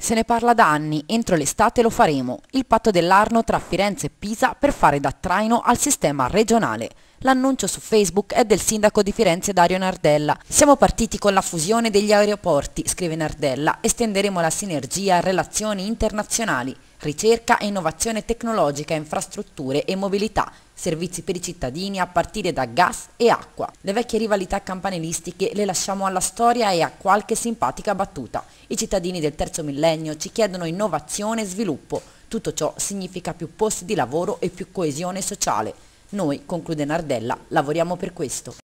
Se ne parla da anni, entro l'estate lo faremo, il patto dell'Arno tra Firenze e Pisa per fare da traino al sistema regionale. L'annuncio su Facebook è del sindaco di Firenze Dario Nardella. Siamo partiti con la fusione degli aeroporti, scrive Nardella, estenderemo la sinergia a relazioni internazionali ricerca e innovazione tecnologica, infrastrutture e mobilità, servizi per i cittadini a partire da gas e acqua. Le vecchie rivalità campanilistiche le lasciamo alla storia e a qualche simpatica battuta. I cittadini del terzo millennio ci chiedono innovazione e sviluppo. Tutto ciò significa più posti di lavoro e più coesione sociale. Noi, conclude Nardella, lavoriamo per questo.